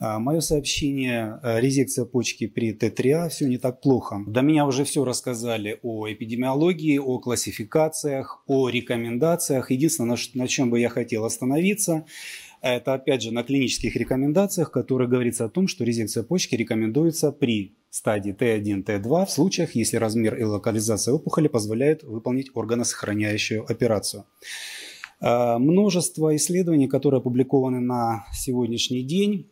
А, мое сообщение, э, резекция почки при Т3А, все не так плохо. До меня уже все рассказали о эпидемиологии, о классификациях, о рекомендациях. Единственное, на чем бы я хотел остановиться, это опять же на клинических рекомендациях, которые говорится о том, что резекция почки рекомендуется при стадии Т1, Т2 в случаях, если размер и локализация опухоли позволяют выполнить органосохраняющую операцию. А, множество исследований, которые опубликованы на сегодняшний день,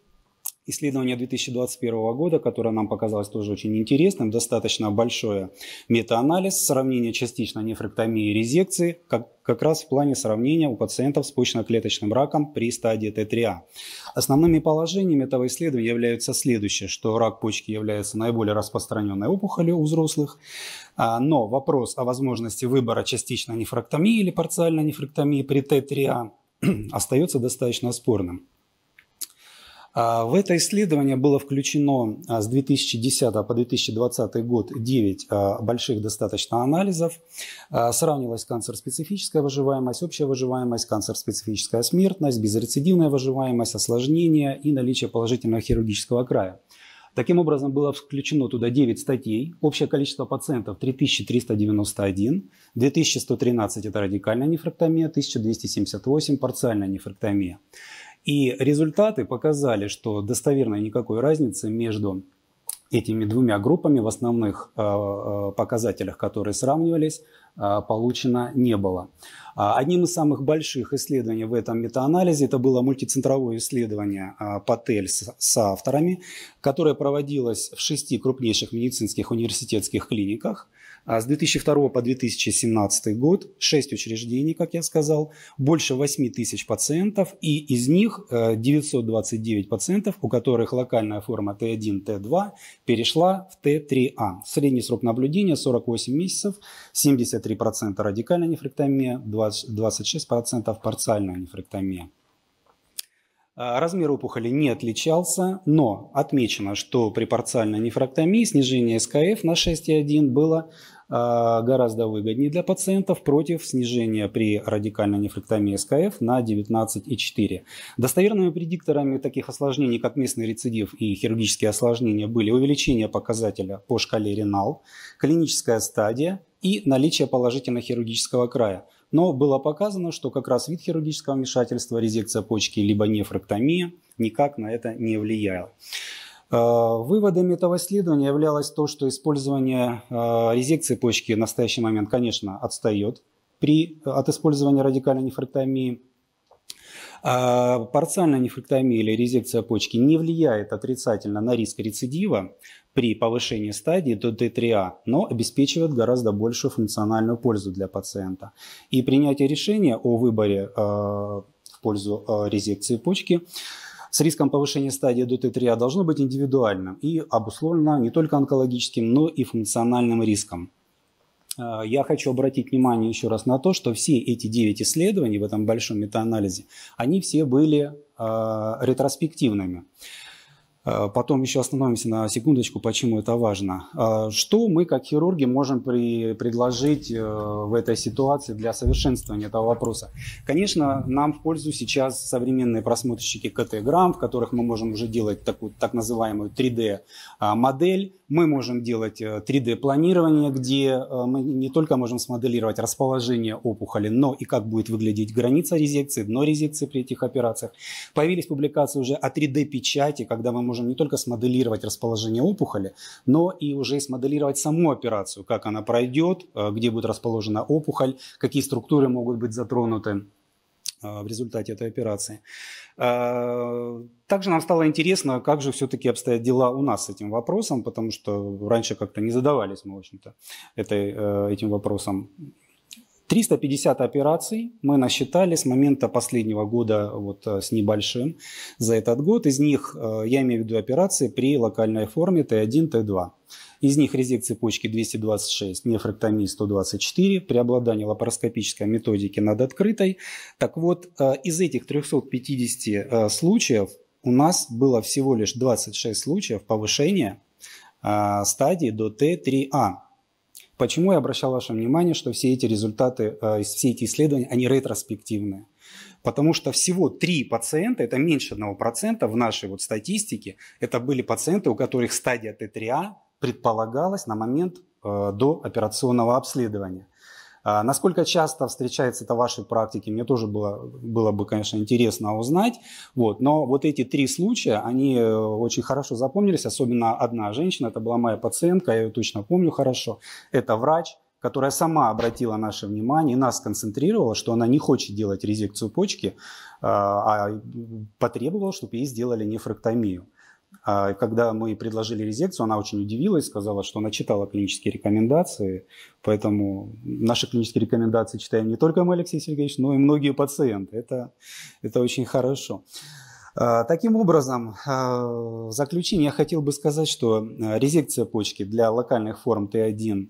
исследование 2021 года, которое нам показалось тоже очень интересным, достаточно большое метаанализ, сравнение частично нефректомии и резекции, как, как раз в плане сравнения у пациентов с почноклеточным раком при стадии Т3А. Основными положениями этого исследования являются следующие, что рак почки является наиболее распространенной опухолью у взрослых, а, но вопрос о возможности выбора частичной нефрактомии или парциальной нефрактомии при Т3А остается достаточно спорным. А, в это исследование было включено а, с 2010 по 2020 год 9 а, больших достаточно анализов. Сравнивалась канцерспецифическая выживаемость, общая выживаемость, канцерспецифическая смертность, безрецидивная выживаемость, осложнения и наличие положительного хирургического края. Таким образом, было включено туда 9 статей. Общее количество пациентов 3391, 2113 – это радикальная нефрактомия, 1278 – парциальная нефрактомия. И результаты показали, что достоверно никакой разницы между этими двумя группами в основных э, э, показателях, которые сравнивались, э, получено не было. А одним из самых больших исследований в этом метаанализе это было мультицентровое исследование Патель с, с авторами, которое проводилось в шести крупнейших медицинских университетских клиниках – а с 2002 по 2017 год 6 учреждений, как я сказал, больше 8 тысяч пациентов, и из них 929 э, пациентов, у которых локальная форма Т1, Т2 перешла в Т3А. Средний срок наблюдения 48 месяцев, 73% радикальная нефректомия, 26% парциальная нефректомия. А, размер опухоли не отличался, но отмечено, что при парциальной нефрактомии снижение СКФ на 6,1 было а, гораздо выгоднее для пациентов против снижения при радикальной нефректомии СКФ на 19,4. Достоверными предикторами таких осложнений, как местный рецидив и хирургические осложнения, были увеличение показателя по шкале Ренал, клиническая стадия и наличие положительного хирургического края. Но было показано, что как раз вид хирургического вмешательства, резекция почки либо нефрактомия никак на это не влиял. Э, выводами этого исследования являлось то, что использование резекции э, почки в настоящий момент, конечно, отстает при, э, от использования радикальной нефректомии. А парциальная нефректомия или резекция почки не влияет отрицательно на риск рецидива при повышении стадии до D3A, а, но обеспечивает гораздо большую функциональную пользу для пациента. И принятие решения о выборе в пользу резекции почки – с риском повышения стадии до Т3А должно быть индивидуальным и обусловлено не только онкологическим, но и функциональным риском. Э, я хочу обратить внимание еще раз на то, что все эти 9 исследований в этом большом метаанализе, они все были э, ретроспективными. Э, потом еще остановимся на секундочку, почему это важно. Э, что мы, как хирурги, можем при, предложить э, в этой ситуации для совершенствования этого вопроса? Конечно, нам в пользу сейчас современные просмотрщики КТ-грамм, в которых мы можем уже делать такую так называемую 3D-модель. Мы можем делать 3D-планирование, где мы не только можем смоделировать расположение опухоли, но и как будет выглядеть граница резекции, дно резекции при этих операциях. Появились публикации уже о 3D-печати, когда мы можем можем не только смоделировать расположение опухоли, но и уже и смоделировать саму операцию, как она пройдет, э, где будет расположена опухоль, какие структуры могут быть затронуты э, в результате этой операции. Э, также нам стало интересно, как же все-таки обстоят дела у нас с этим вопросом, потому что раньше как-то не задавались мы, в общем-то, этой, этим вопросом 350 операций мы насчитали с момента последнего года вот э, с небольшим за этот год. Из них, э, я имею в виду операции при локальной форме Т1, Т2. Из них резекции почки 226, нефректомия 124, преобладание лапароскопической методики над открытой. Так вот, э, из этих 350 случаев у нас было всего лишь 26 случаев повышения стадии до Т3А. Почему я обращал ваше внимание, что все эти результаты, э, все эти исследования, они ретроспективные? Потому что всего три пациента, это меньше 1% в нашей вот статистике, это были пациенты, у которых стадия Т3А предполагалась на момент э, до операционного обследования. А, насколько часто встречается это в вашей практике, мне тоже было, было бы, конечно, интересно узнать. Вот. Но вот эти три случая, они э, очень хорошо запомнились, особенно одна женщина, это была моя пациентка, я ее точно помню хорошо, это врач, которая сама обратила наше внимание, нас концентрировала, что она не хочет делать резекцию почки, а, а потребовала, чтобы ей сделали нефректомию. А когда мы предложили резекцию, она очень удивилась, сказала, что она читала клинические рекомендации, поэтому наши клинические рекомендации читаем не только мы, Алексей Сергеевич, но и многие пациенты. Это, это очень хорошо. А, таким образом, а, в заключение я хотел бы сказать, что резекция почки для локальных форм Т1А,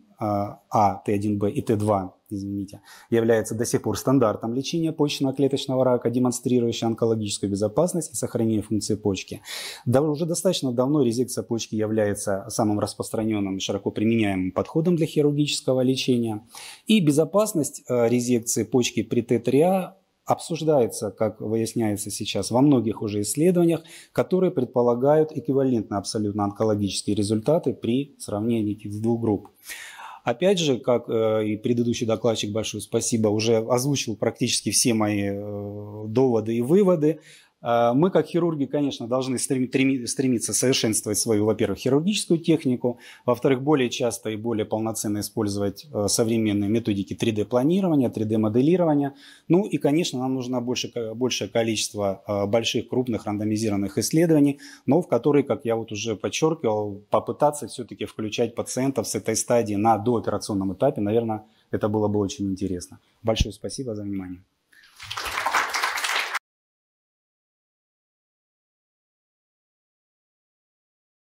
Т1Б и Т2 извините, является до сих пор стандартом лечения почечно-клеточного рака, демонстрирующий онкологическую безопасность и сохранение функции почки. Да, уже достаточно давно резекция почки является самым распространенным и широко применяемым подходом для хирургического лечения. И безопасность э, резекции почки при Т3А обсуждается, как выясняется сейчас, во многих уже исследованиях, которые предполагают эквивалентно абсолютно онкологические результаты при сравнении этих двух групп. Опять же, как э, и предыдущий докладчик, большое спасибо, уже озвучил практически все мои э, доводы и выводы. А, мы, как хирурги, конечно, должны стремиться совершенствовать свою, во-первых, хирургическую технику, во-вторых, более часто и более полноценно использовать э, современные методики 3D-планирования, 3D-моделирования. Ну и, конечно, нам нужно больше, большее количество э, больших, крупных рандомизированных исследований, но в которые, как я вот уже подчеркивал, попытаться все-таки включать пациентов с этой стадии на дооперационном этапе, наверное, это было бы очень интересно. Большое спасибо за внимание.